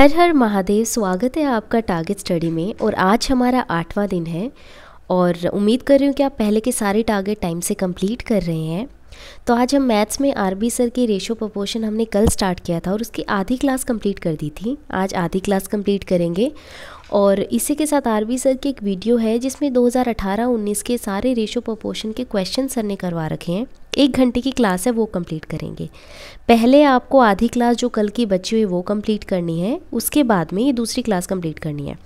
हर हर महादेव स्वागत है आपका टारगेट स्टडी में और आज हमारा आठवां दिन है और उम्मीद कर रही हूँ कि आप पहले के सारे टारगेट टाइम से कंप्लीट कर रहे हैं तो आज हम मैथ्स में आरबी सर के रेशो प्रपोर्शन हमने कल स्टार्ट किया था और उसकी आधी क्लास कंप्लीट कर दी थी आज आधी क्लास कंप्लीट करेंगे और इसी के साथ आरबी सर की एक वीडियो है जिसमें 2018-19 के सारे रेशो प्रपोर्शन के क्वेश्चन सर ने करवा रखे हैं एक घंटे की क्लास है वो कंप्लीट करेंगे पहले आपको आधी क्लास जो कल की बची हुई वो कम्प्लीट करनी है उसके बाद में ये दूसरी क्लास कंप्लीट करनी है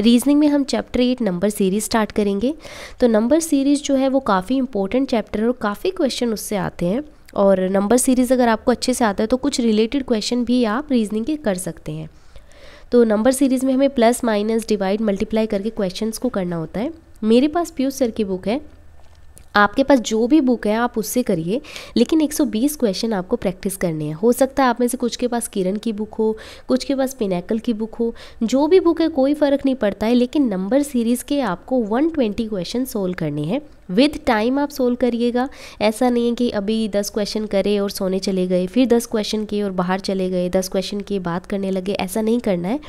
रीजनिंग में हम chapter eight number series start करेंगे तो नंबर सीरीज जो है वो काफ़ी इंपॉर्टेंट चैप्टर है और काफ़ी क्वेश्चन उससे आते हैं और नंबर सीरीज़ अगर आपको अच्छे से आता है तो कुछ रिलेटेड क्वेश्चन भी आप रीजनिंग के कर सकते हैं तो नंबर सीरीज़ में हमें प्लस माइनस डिवाइड मल्टीप्लाई करके क्वेश्चंस को करना होता है मेरे पास पीयूष सर की बुक है आपके पास जो भी बुक है आप उससे करिए लेकिन 120 क्वेश्चन आपको प्रैक्टिस करने हैं हो सकता है आप में से कुछ के पास किरण की बुक हो कुछ के पास पिनेकल की बुक हो जो भी बुक है कोई फ़र्क नहीं पड़ता है लेकिन नंबर सीरीज़ के आपको 120 क्वेश्चन सोल्व करने हैं विद टाइम आप सोल्व करिएगा ऐसा नहीं है कि अभी दस क्वेश्चन करे और सोने चले गए फिर दस क्वेश्चन किए और बाहर चले गए दस क्वेश्चन किए बात करने लगे ऐसा नहीं करना है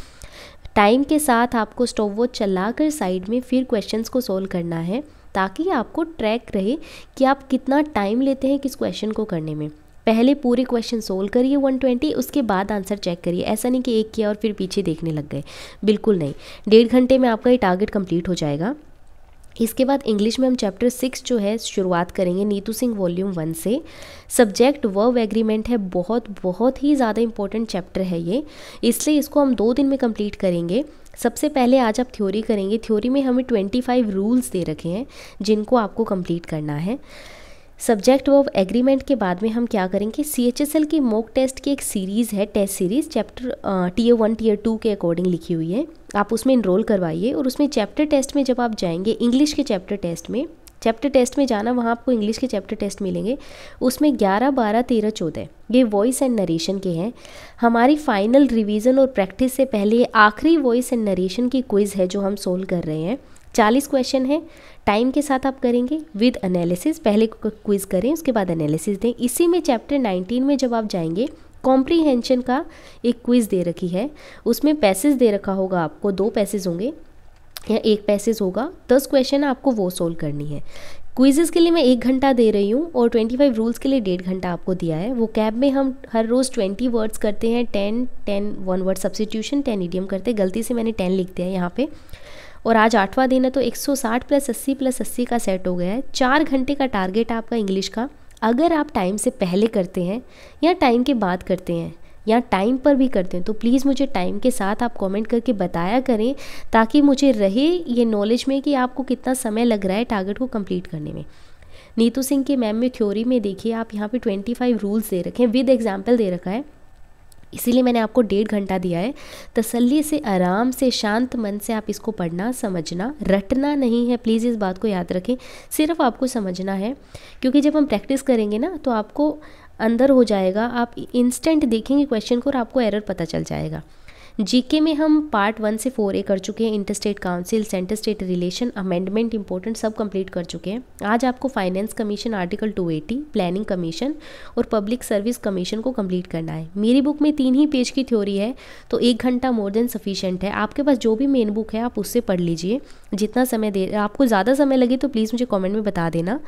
टाइम के साथ आपको स्टोव वो चला कर साइड में फिर क्वेश्चन को सोल्व करना है ताकि आपको ट्रैक रहे कि आप कितना टाइम लेते हैं किस क्वेश्चन को करने में पहले पूरे क्वेश्चन सोल्व करिए 120 उसके बाद आंसर चेक करिए ऐसा नहीं कि एक किया और फिर पीछे देखने लग गए बिल्कुल नहीं डेढ़ घंटे में आपका ये टारगेट कंप्लीट हो जाएगा इसके बाद इंग्लिश में हम चैप्टर सिक्स जो है शुरुआत करेंगे नीतू सिंह वॉल्यूम वन से सब्जेक्ट वर्व एग्रीमेंट है बहुत बहुत ही ज़्यादा इंपॉर्टेंट चैप्टर है ये इसलिए इसको हम दो दिन में कंप्लीट करेंगे सबसे पहले आज आप थ्योरी करेंगे थ्योरी में हमें ट्वेंटी फाइव रूल्स दे रखे हैं जिनको आपको कंप्लीट करना है सब्जेक्ट वर्ब एग्रीमेंट के बाद में हम क्या करेंगे सी एच एस एल की मोक टेस्ट की एक सीरीज़ है test series chapter T A one T A two के अकॉर्डिंग लिखी हुई है आप उसमें इनरोल करवाइए और उसमें चैप्टर टेस्ट में जब आप जाएंगे इंग्लिश के चैप्टर टेस्ट में चैप्टर टेस्ट में जाना वहाँ आपको इंग्लिश के चैप्टर टेस्ट मिलेंगे उसमें ग्यारह बारह तेरह चौदह ये वॉइस एंड नरेशन के हैं हमारी फाइनल रिवीजन और प्रैक्टिस से पहले ये आखिरी वॉइस एंड नरेशन की क्विज़ है जो हम सोल्व कर रहे हैं चालीस क्वेश्चन है टाइम के साथ आप करेंगे विद एनालिसिस पहले क्विज़ करें उसके बाद एनालिसिस दें इसी में चैप्टर नाइनटीन में जब आप जाएंगे कॉम्प्रीहेंशन का एक क्विज़ दे रखी है उसमें पैसेज दे रखा होगा आपको दो पैसेज होंगे या एक पैसेज होगा दस क्वेश्चन आपको वो सोल्व करनी है क्विजेज़ के लिए मैं एक घंटा दे रही हूँ और 25 रूल्स के लिए डेढ़ घंटा आपको दिया है वो कैब में हम हर रोज़ 20 वर्ड्स करते हैं 10 10 वन वर्ड सब्सिट्यूशन 10 ईडियम करते हैं गलती से मैंने 10 लिख दिया है यहाँ पे और आज आठवां दिन है तो 160 प्लस 80 प्लस 80 का सेट हो गया है चार घंटे का टारगेट आपका इंग्लिश का अगर आप टाइम से पहले करते हैं या टाइम के बाद करते हैं या टाइम पर भी करते हैं तो प्लीज़ मुझे टाइम के साथ आप कमेंट करके बताया करें ताकि मुझे रहे ये नॉलेज में कि आपको कितना समय लग रहा है टारगेट को कंप्लीट करने में नीतू सिंह के मैम में थ्योरी में देखिए आप यहाँ पे 25 रूल्स दे रखे हैं विद एग्जाम्पल दे रखा है इसीलिए मैंने आपको डेढ़ घंटा दिया है तसल्ली से आराम से शांत मन से आप इसको पढ़ना समझना रटना नहीं है प्लीज़ इस बात को याद रखें सिर्फ आपको समझना है क्योंकि जब हम प्रैक्टिस करेंगे ना तो आपको अंदर हो जाएगा आप इंस्टेंट देखेंगे क्वेश्चन को और आपको एरर पता चल जाएगा जीके में हम पार्ट वन से फोर ए कर चुके हैं interstate council centre state relation amendment important सब कंप्लीट कर चुके हैं आज आपको finance commission article 280 planning commission और पब्लिक सर्विस कमीशन को कंप्लीट करना है मेरी बुक में तीन ही पेज की थ्योरी है तो एक घंटा मोर देन सफिशेंट है आपके पास जो भी मेन बुक है आप उससे पढ़ लीजिए जितना समय दे आपको ज़्यादा समय लगे तो प्लीज़ मुझे कॉमेंट में बता देना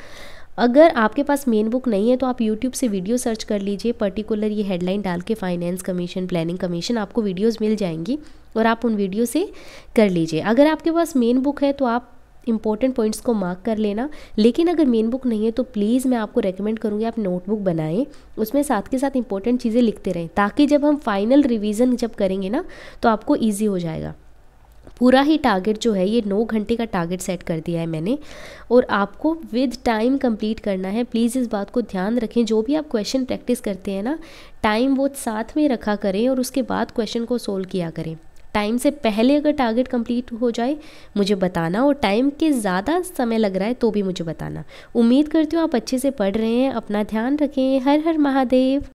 अगर आपके पास मेन बुक नहीं है तो आप यूट्यूब से वीडियो सर्च कर लीजिए पर्टिकुलर ये हेडलाइन डाल के फाइनेंस कमीशन प्लानिंग कमीशन आपको वीडियोज़ मिल जाएंगी और आप उन वीडियो से कर लीजिए अगर आपके पास मेन बुक है तो आप इंपॉर्टेंट पॉइंट्स को मार्क कर लेना लेकिन अगर मेन बुक नहीं है तो प्लीज़ मैं आपको रेकमेंड करूँगी आप नोटबुक बनाएं उसमें साथ के साथ इंपॉर्टेंट चीज़ें लिखते रहें ताकि जब हम फाइनल रिवीजन जब करेंगे ना तो आपको ईजी हो जाएगा पूरा ही टारगेट जो है ये नौ घंटे का टारगेट सेट कर दिया है मैंने और आपको विद टाइम कंप्लीट करना है प्लीज़ इस बात को ध्यान रखें जो भी आप क्वेश्चन प्रैक्टिस करते हैं ना टाइम वो साथ में रखा करें और उसके बाद क्वेश्चन को सोल्व किया करें टाइम से पहले अगर टारगेट कंप्लीट हो जाए मुझे बताना और टाइम के ज़्यादा समय लग रहा है तो भी मुझे बताना उम्मीद करती हूँ आप अच्छे से पढ़ रहे हैं अपना ध्यान रखें हर हर महादेव